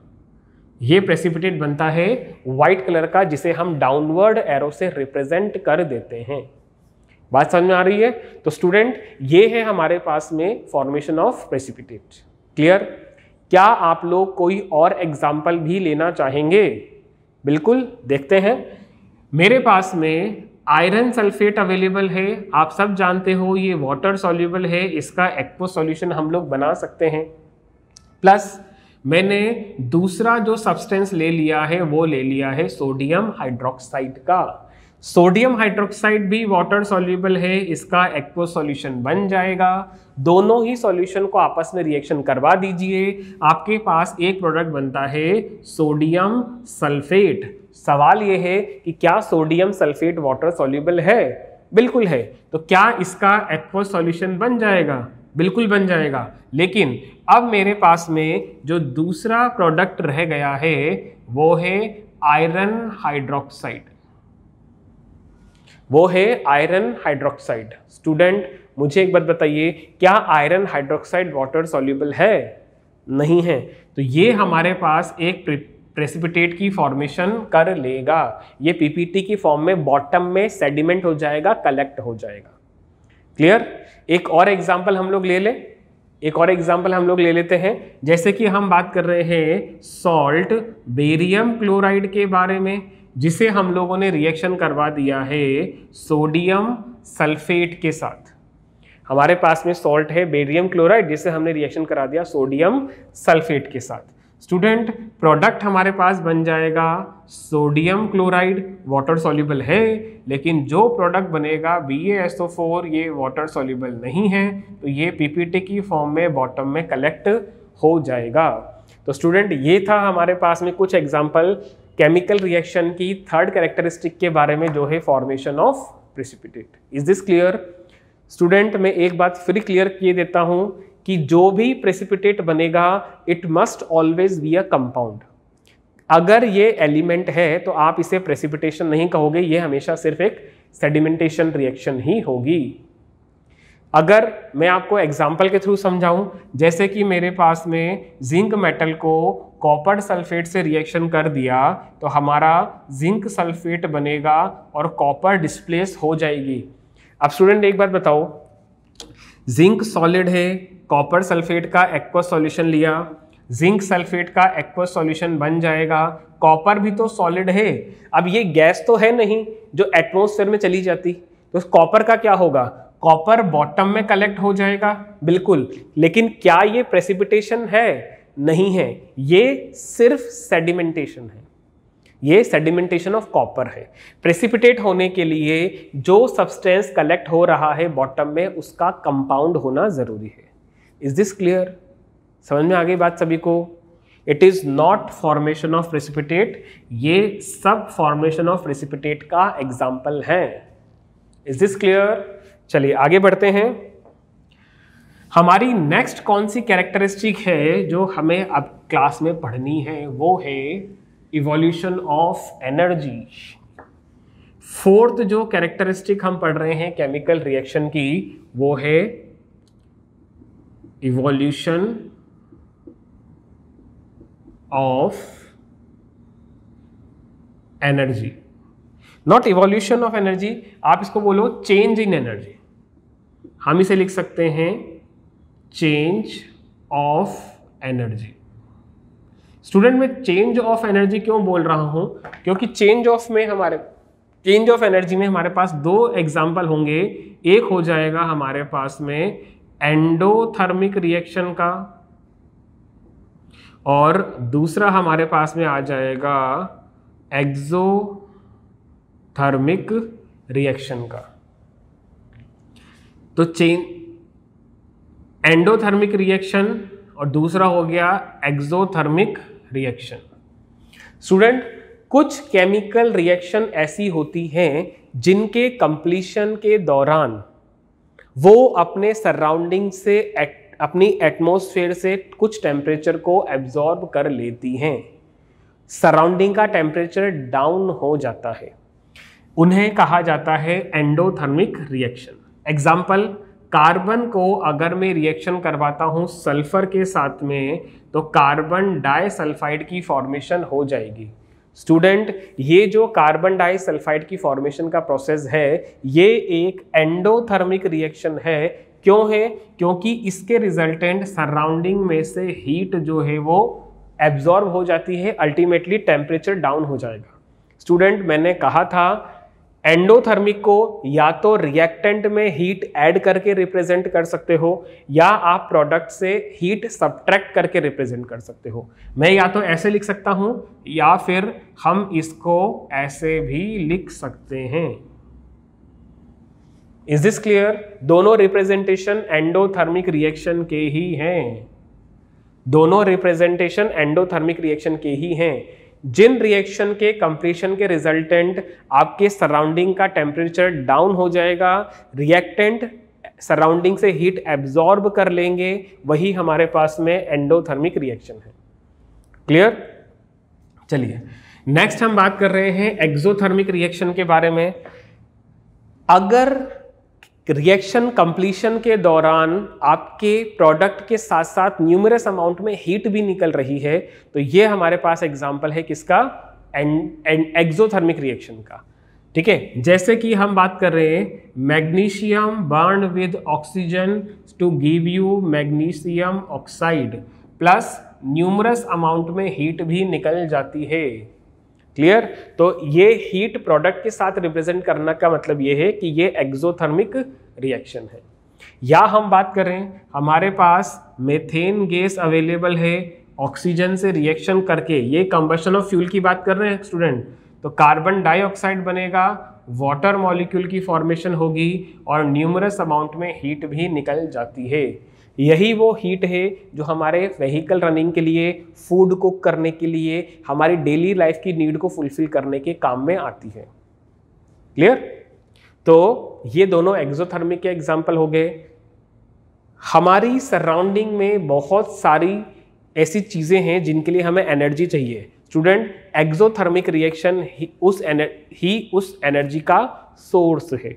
ये प्रेसिपिटेट बनता है वाइट कलर का जिसे हम डाउनवर्ड एरो से रिप्रेजेंट कर देते हैं बात समझ में आ रही है तो स्टूडेंट ये है हमारे पास में फॉर्मेशन ऑफ प्रेसिपिटेट क्लियर क्या आप लोग कोई और एग्जाम्पल भी लेना चाहेंगे बिल्कुल देखते हैं मेरे पास में आयरन सल्फेट अवेलेबल है आप सब जानते हो ये वाटर सॉल्यूबल है इसका एक्वो सॉल्यूशन हम लोग बना सकते हैं प्लस मैंने दूसरा जो सब्सटेंस ले लिया है वो ले लिया है सोडियम हाइड्रोक्साइड का सोडियम हाइड्रोक्साइड भी वाटर सॉल्यूबल है इसका एक्व सॉल्यूशन बन जाएगा दोनों ही सॉल्यूशन को आपस में रिएक्शन करवा दीजिए आपके पास एक प्रोडक्ट बनता है सोडियम सल्फेट सवाल ये है कि क्या सोडियम सल्फेट वाटर सॉल्यूबल है बिल्कुल है तो क्या इसका एक्व सॉल्यूशन बन जाएगा बिल्कुल बन जाएगा लेकिन अब मेरे पास में जो दूसरा प्रोडक्ट रह गया है वो है आयरन हाइड्रोक्साइड वो है आयरन हाइड्रोक्साइड स्टूडेंट मुझे एक बात बताइए क्या आयरन हाइड्रोक्साइड वाटर सॉल्यूबल है नहीं है तो ये हमारे पास एक प्रेसिपिटेट की फॉर्मेशन कर लेगा ये पीपीटी की फॉर्म में बॉटम में सेडिमेंट हो जाएगा कलेक्ट हो जाएगा क्लियर एक और एग्जाम्पल हम लोग ले लें एक और एग्जाम्पल हम लोग ले लेते हैं जैसे कि हम बात कर रहे हैं सॉल्ट बेरियम क्लोराइड के बारे में जिसे हम लोगों ने रिएक्शन करवा दिया है सोडियम सल्फेट के साथ हमारे पास में सॉल्ट है बेरियम क्लोराइड जिसे हमने रिएक्शन करा दिया सोडियम सल्फेट के साथ स्टूडेंट प्रोडक्ट हमारे पास बन जाएगा सोडियम क्लोराइड वाटर सोल्यूबल है लेकिन जो प्रोडक्ट बनेगा बी ये वाटर सोल्यूबल नहीं है तो ये पीपीटी की फॉर्म में बॉटम में कलेक्ट हो जाएगा तो स्टूडेंट ये था हमारे पास में कुछ एग्जाम्पल केमिकल रिएक्शन की थर्ड कैरेक्टरिस्टिक के बारे में जो है formation of precipitate is this clear student मैं एक बात फिर क्लियर किए देता हूँ कि जो भी प्रेसिपिटेट बनेगा it must always be a compound अगर ये एलिमेंट है तो आप इसे प्रेसिपिटेशन नहीं कहोगे ये हमेशा सिर्फ एक सेडिमेंटेशन रिएक्शन ही होगी अगर मैं आपको एग्जाम्पल के थ्रू समझाऊं जैसे कि मेरे पास में जिंक मेटल को कॉपर सल्फेट से रिएक्शन कर दिया तो हमारा जिंक सल्फेट बनेगा और कॉपर डिस्प्लेस हो जाएगी अब स्टूडेंट एक बात बताओ जिंक सॉलिड है कॉपर सल्फेट का एक्वा सॉल्यूशन लिया जिंक सल्फेट का एक्वा सॉल्यूशन बन जाएगा कॉपर भी तो सॉलिड है अब ये गैस तो है नहीं जो एटमोसफेयर में चली जाती तो कॉपर का क्या होगा कॉपर बॉटम में कलेक्ट हो जाएगा बिल्कुल लेकिन क्या ये प्रेसिपिटेशन है नहीं है ये सिर्फ सेडिमेंटेशन है ये सेडिमेंटेशन ऑफ कॉपर है प्रेसिपिटेट होने के लिए जो सब्सटेंस कलेक्ट हो रहा है बॉटम में उसका कंपाउंड होना ज़रूरी है इज दिस क्लियर समझ में आ गई बात सभी को it is not formation of precipitate ये सब फॉर्मेशन ऑफ प्रेसिपिटेट का एग्जाम्पल है इज दिस क्लियर चलिए आगे बढ़ते हैं हमारी नेक्स्ट कौन सी कैरेक्टरिस्टिक है जो हमें अब क्लास में पढ़नी है वो है इवोल्यूशन ऑफ एनर्जी फोर्थ जो कैरेक्टरिस्टिक हम पढ़ रहे हैं केमिकल रिएक्शन की वो है evolution of energy not evolution of energy आप इसको बोलो चेंज इन एनर्जी हम इसे लिख सकते हैं चेंज ऑफ एनर्जी स्टूडेंट मैं चेंज ऑफ एनर्जी क्यों बोल रहा हूं क्योंकि चेंज ऑफ में हमारे चेंज ऑफ एनर्जी में हमारे पास दो एग्जाम्पल होंगे एक हो जाएगा हमारे पास में एंडोथर्मिक रिएक्शन का और दूसरा हमारे पास में आ जाएगा एक्जोथर्मिक रिएक्शन का तो चेंज एंडोथर्मिक रिएक्शन और दूसरा हो गया एक्जोथर्मिक रिएक्शन स्टूडेंट कुछ केमिकल रिएक्शन ऐसी होती हैं जिनके कंप्लीशन के दौरान वो अपने सराउंडिंग से अपनी एटमॉस्फेयर से कुछ टेम्परेचर को एब्जॉर्ब कर लेती हैं सराउंडिंग का टेम्परेचर डाउन हो जाता है उन्हें कहा जाता है एंडोथर्मिक रिएक्शन एग्जाम्पल कार्बन को अगर मैं रिएक्शन करवाता हूँ सल्फर के साथ में तो कार्बन डाइसल्फाइड की फॉर्मेशन हो जाएगी स्टूडेंट ये जो कार्बन डाइसल्फाइड की फॉर्मेशन का प्रोसेस है ये एक एंडोथर्मिक रिएक्शन है क्यों है क्योंकि इसके रिजल्टेंट सराउंडिंग में से हीट जो है वो एब्जॉर्ब हो जाती है अल्टीमेटली टेम्परेचर डाउन हो जाएगा स्टूडेंट मैंने कहा था एंडोथर्मिक को या तो रिएक्टेंट में हीट ऐड करके रिप्रेजेंट कर सकते हो या आप प्रोडक्ट से हीट सब्ट्रैक्ट करके रिप्रेजेंट कर सकते हो मैं या तो ऐसे लिख सकता हूँ या फिर हम इसको ऐसे भी लिख सकते हैं इज दिस क्लियर दोनों रिप्रेजेंटेशन एंडोथर्मिक रिएक्शन के ही हैं दोनों रिप्रेजेंटेशन एंडोथर्मिक रिएक्शन के ही हैं जिन रिएक्शन के कंप्लीशन के रिजल्टेंट आपके सराउंडिंग का टेम्परेचर डाउन हो जाएगा रिएक्टेंट सराउंडिंग से हीट एब्जॉर्ब कर लेंगे वही हमारे पास में एंडोथर्मिक रिएक्शन है क्लियर चलिए नेक्स्ट हम बात कर रहे हैं एक्सोथर्मिक रिएक्शन के बारे में अगर रिएक्शन कंप्लीशन के दौरान आपके प्रोडक्ट के साथ साथ न्यूमरस अमाउंट में हीट भी निकल रही है तो ये हमारे पास एग्जाम्पल है किसका एक्जोथर्मिक रिएक्शन का ठीक है जैसे कि हम बात कर रहे हैं magnesium burn with oxygen to give you magnesium oxide plus numerous amount में हीट भी निकल जाती है क्लियर तो ये हीट प्रोडक्ट के साथ रिप्रेजेंट करना का मतलब ये है कि ये एक्जोथर्मिक रिएक्शन है या हम बात करें हमारे पास मेथेन गैस अवेलेबल है ऑक्सीजन से रिएक्शन करके ये कंबशन ऑफ फ्यूल की बात कर रहे हैं स्टूडेंट तो कार्बन डाइऑक्साइड बनेगा वाटर मॉलिक्यूल की फॉर्मेशन होगी और न्यूमरस अमाउंट में हीट भी निकल जाती है यही वो हीट है जो हमारे व्हीकल रनिंग के लिए फूड कुक करने के लिए हमारी डेली लाइफ की नीड को फुलफिल करने के काम में आती है क्लियर तो ये दोनों एक्जोथर्मिक के एग्जाम्पल हो गए हमारी सराउंडिंग में बहुत सारी ऐसी चीज़ें हैं जिनके लिए हमें एनर्जी चाहिए स्टूडेंट एक्जोथर्मिक रिएक्शन ही उस ही उस एनर्जी का सोर्स है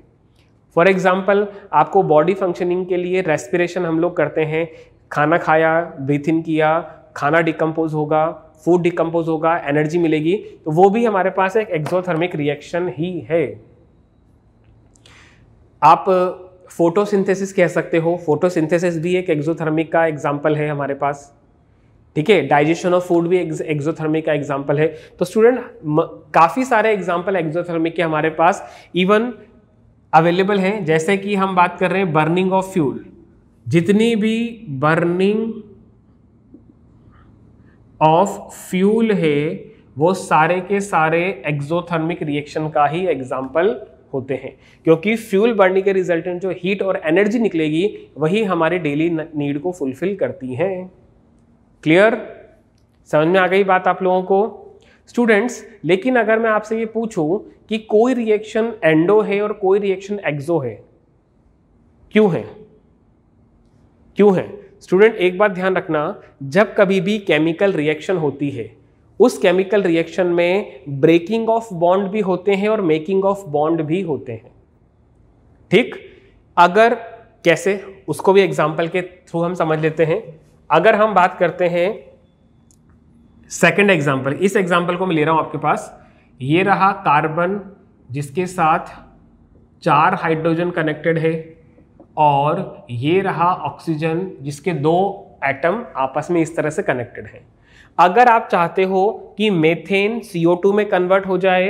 फॉर एग्जाम्पल आपको बॉडी फंक्शनिंग के लिए रेस्पिरेशन हम लोग करते हैं खाना खाया ब्रीथ इन किया खाना डिकम्पोज होगा फूड डिकम्पोज होगा एनर्जी मिलेगी तो वो भी हमारे पास एक एक्सोथर्मिक रिएक्शन ही है आप फोटोसिंथेसिस कह सकते हो फोटोसिंथेसिस भी एक एक्सोथर्मिक का एग्जाम्पल है हमारे पास ठीक है डाइजेशन ऑफ फूड भी एक्सोथर्मिक का एग्जाम्पल है तो स्टूडेंट काफ़ी सारे एग्जाम्पल एक्सोथर्मिक के हमारे पास इवन अवेलेबल हैं जैसे कि हम बात कर रहे हैं बर्निंग ऑफ फ्यूल जितनी भी बर्निंग ऑफ फ्यूल है वो सारे के सारे एक्जोथर्मिक रिएक्शन का ही एग्जाम्पल होते हैं क्योंकि फ्यूल बर्निंग के रिजल्टेंट जो हीट और एनर्जी निकलेगी वही हमारे डेली नीड को फुलफिल करती हैं क्लियर समझ में आ गई बात आप लोगों को स्टूडेंट्स लेकिन अगर मैं आपसे ये पूछूं कि कोई रिएक्शन एंडो है और कोई रिएक्शन एक्सो है क्यों है क्यों है स्टूडेंट एक बात ध्यान रखना जब कभी भी केमिकल रिएक्शन होती है उस केमिकल रिएक्शन में ब्रेकिंग ऑफ बॉन्ड भी होते हैं और मेकिंग ऑफ बॉन्ड भी होते हैं ठीक अगर कैसे उसको भी एग्जाम्पल के थ्रू हम समझ लेते हैं अगर हम बात करते हैं सेकंड एग्जांपल इस एग्जांपल को मैं ले रहा हूँ आपके पास ये रहा कार्बन जिसके साथ चार हाइड्रोजन कनेक्टेड है और ये रहा ऑक्सीजन जिसके दो एटम आपस में इस तरह से कनेक्टेड हैं अगर आप चाहते हो कि मेथेन टू में कन्वर्ट हो जाए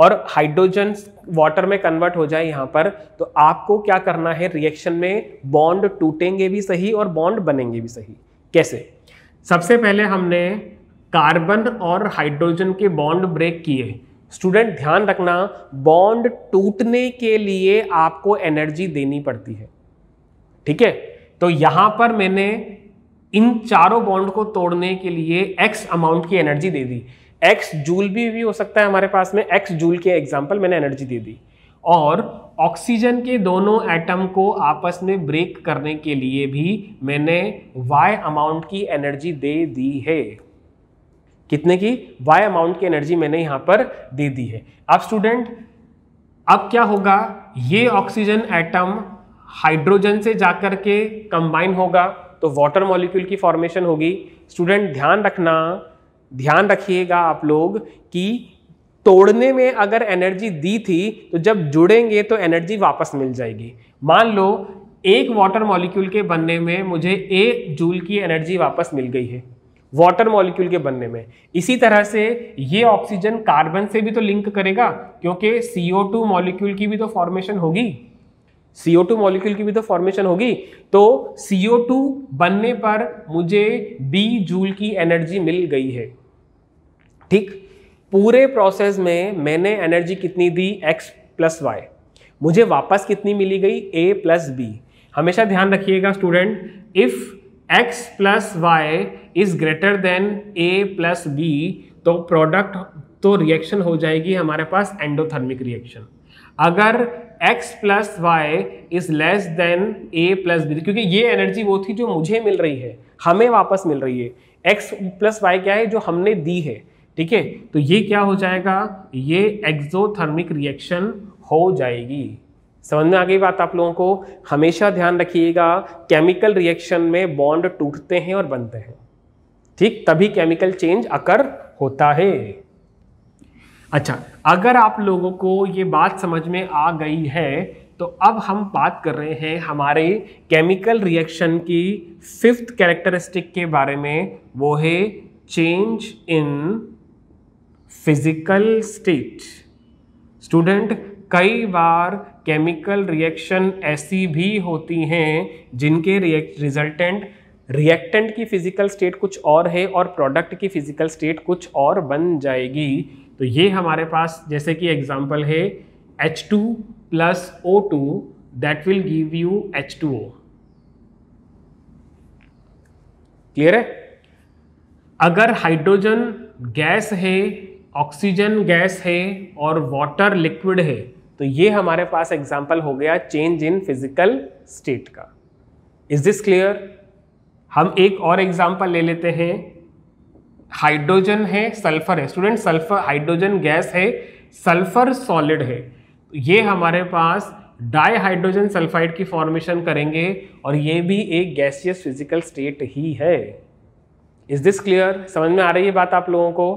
और हाइड्रोजन वाटर में कन्वर्ट हो जाए यहाँ पर तो आपको क्या करना है रिएक्शन में बॉन्ड टूटेंगे भी सही और बॉन्ड बनेंगे भी सही कैसे सबसे पहले हमने कार्बन और हाइड्रोजन के बॉन्ड ब्रेक किए स्टूडेंट ध्यान रखना बॉन्ड टूटने के लिए आपको एनर्जी देनी पड़ती है ठीक है तो यहां पर मैंने इन चारों बॉन्ड को तोड़ने के लिए एक्स अमाउंट की एनर्जी दे दी एक्स जूल भी, भी हो सकता है हमारे पास में एक्स जूल के एग्जाम्पल मैंने एनर्जी दे दी और ऑक्सीजन के दोनों एटम को आपस में ब्रेक करने के लिए भी मैंने वाई अमाउंट की एनर्जी दे दी है कितने की वाई अमाउंट की एनर्जी मैंने यहाँ पर दे दी है अब स्टूडेंट अब क्या होगा ये ऑक्सीजन एटम हाइड्रोजन से जाकर के कंबाइन होगा तो वाटर मॉलिक्यूल की फॉर्मेशन होगी स्टूडेंट ध्यान रखना ध्यान रखिएगा आप लोग कि तोड़ने में अगर एनर्जी दी थी तो जब जुड़ेंगे तो एनर्जी वापस मिल जाएगी मान लो एक वाटर मॉलिक्यूल के बनने में मुझे ए जूल की एनर्जी वापस मिल गई है वाटर मॉलिक्यूल के बनने में इसी तरह से ये ऑक्सीजन कार्बन से भी तो लिंक करेगा क्योंकि ओ टू मॉलिक्यूल की भी तो फॉर्मेशन होगी ओ टू मॉलिक्यूल की भी तो फॉर्मेशन होगी तो ओ टू बनने पर मुझे बी जूल की एनर्जी मिल गई है ठीक पूरे प्रोसेस में मैंने एनर्जी कितनी दी एक्स प्लस वाई मुझे वापस कितनी मिली गई ए प्लस बी हमेशा ध्यान रखिएगा student if X plus Y is greater than A plus B तो प्रोडक्ट तो रिएक्शन हो जाएगी हमारे पास एंडोथर्मिक रिएक्शन अगर x plus Y is less than a plus B क्योंकि ये एनर्जी वो थी जो मुझे मिल रही है हमें वापस मिल रही है x प्लस वाई क्या है जो हमने दी है ठीक है तो ये क्या हो जाएगा ये एक्जोथर्मिक रिएक्शन हो जाएगी समझ में आ गई बात आप लोगों को हमेशा ध्यान रखिएगा केमिकल रिएक्शन में बॉन्ड टूटते हैं और बनते हैं ठीक तभी केमिकल चेंज अकर होता है अच्छा अगर आप लोगों को ये बात समझ में आ गई है तो अब हम बात कर रहे हैं हमारे केमिकल रिएक्शन की फिफ्थ कैरेक्टरिस्टिक के बारे में वो है change in physical state student कई बार केमिकल रिएक्शन ऐसी भी होती हैं जिनके रिजल्टेंट रिएक्टेंट की फिजिकल स्टेट कुछ और है और प्रोडक्ट की फिजिकल स्टेट कुछ और बन जाएगी तो ये हमारे पास जैसे कि एग्जाम्पल है H two plus O two that will give you H two O clear है अगर हाइड्रोजन गैस है ऑक्सीजन गैस है और वाटर लिक्विड है तो ये हमारे पास एग्जाम्पल हो गया चेंज इन फिजिकल स्टेट का इज दिस क्लियर हम एक और एग्जाम्पल ले लेते हैं हाइड्रोजन है सल्फर है स्टूडेंट सल्फर हाइड्रोजन गैस है सल्फर सॉलिड है तो ये हमारे पास डाई हाइड्रोजन सल्फाइड की फॉर्मेशन करेंगे और ये भी एक गैसियस फिजिकल स्टेट ही है इज दिस क्लियर समझ में आ रही है बात आप लोगों को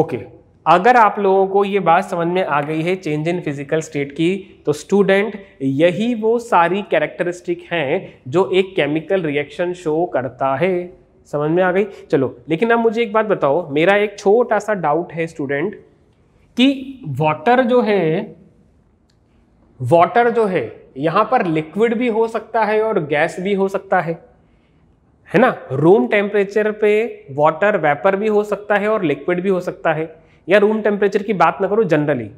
ओके okay. अगर आप लोगों को ये बात समझ में आ गई है चेंज इन फिजिकल स्टेट की तो स्टूडेंट यही वो सारी कैरेक्टरिस्टिक हैं जो एक केमिकल रिएक्शन शो करता है समझ में आ गई चलो लेकिन अब मुझे एक बात बताओ मेरा एक छोटा सा डाउट है स्टूडेंट कि वाटर जो है वाटर जो है यहाँ पर लिक्विड भी हो सकता है और गैस भी हो सकता है है ना रूम टेम्परेचर पे वाटर वेपर भी हो सकता है और लिक्विड भी हो सकता है या रूम टेम्परेचर की बात ना करो जनरली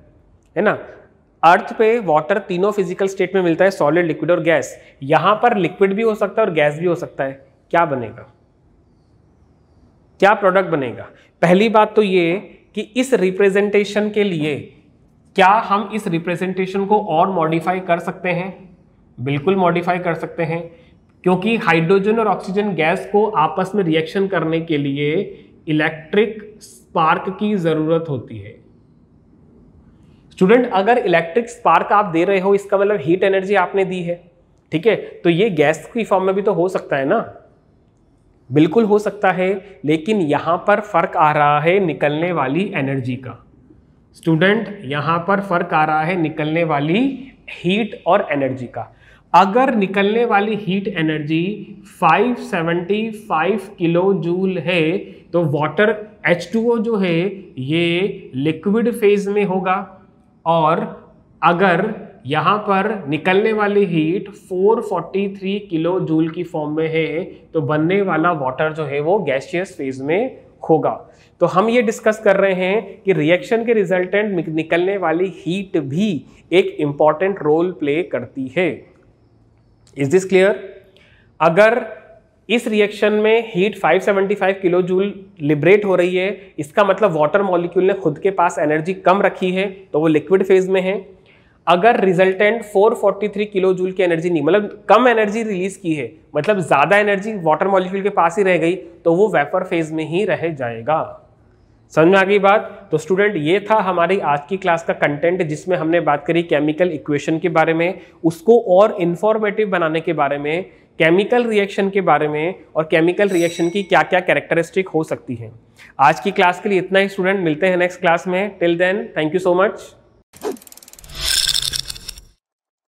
है ना अर्थ पे वाटर तीनों फिजिकल स्टेट में मिलता है सॉलिड लिक्विड और गैस यहां पर लिक्विड भी हो सकता है और गैस भी हो सकता है क्या बनेगा क्या प्रोडक्ट बनेगा पहली बात तो ये कि इस रिप्रेजेंटेशन के लिए क्या हम इस रिप्रेजेंटेशन को और मॉडिफाई कर सकते हैं बिल्कुल मॉडिफाई कर सकते हैं क्योंकि हाइड्रोजन और ऑक्सीजन गैस को आपस में रिएक्शन करने के लिए इलेक्ट्रिक स्पार्क की ज़रूरत होती है स्टूडेंट अगर इलेक्ट्रिक स्पार्क आप दे रहे हो इसका मतलब हीट एनर्जी आपने दी है ठीक है तो ये गैस की फॉर्म में भी तो हो सकता है ना बिल्कुल हो सकता है लेकिन यहां पर फर्क आ रहा है निकलने वाली एनर्जी का स्टूडेंट यहां पर फर्क आ रहा है निकलने वाली हीट और एनर्जी का अगर निकलने वाली हीट एनर्जी 575 किलो जूल है तो वाटर एच जो है ये लिक्विड फेज में होगा और अगर यहाँ पर निकलने वाली हीट 443 किलो जूल की फॉर्म में है तो बनने वाला वाटर जो है वो गैशियस फेज में होगा तो हम ये डिस्कस कर रहे हैं कि रिएक्शन के रिजल्टेंट निकलने वाली हीट भी एक इम्पॉर्टेंट रोल प्ले करती है इज दिस क्लियर अगर इस रिएक्शन में हीट 575 किलो जूल लिबरेट हो रही है इसका मतलब वाटर मॉलिक्यूल ने खुद के पास एनर्जी कम रखी है तो वो लिक्विड फेज में है अगर रिजल्टेंट 443 किलो जूल की एनर्जी नहीं मतलब कम एनर्जी रिलीज की है मतलब ज़्यादा एनर्जी वाटर मॉलिक्यूल के पास ही रह गई तो वो वेपर फेज में ही रह जाएगा समझ में आ गई बात तो स्टूडेंट ये था हमारी आज की क्लास का कंटेंट जिसमें हमने बात करी केमिकल इक्वेशन के बारे में उसको और इन्फॉर्मेटिव बनाने के बारे में केमिकल रिएक्शन के बारे में और केमिकल रिएक्शन की क्या क्या कैरेक्टरिस्टिक हो सकती है आज की क्लास के लिए इतना ही स्टूडेंट मिलते हैं नेक्स्ट क्लास में till then thank you so much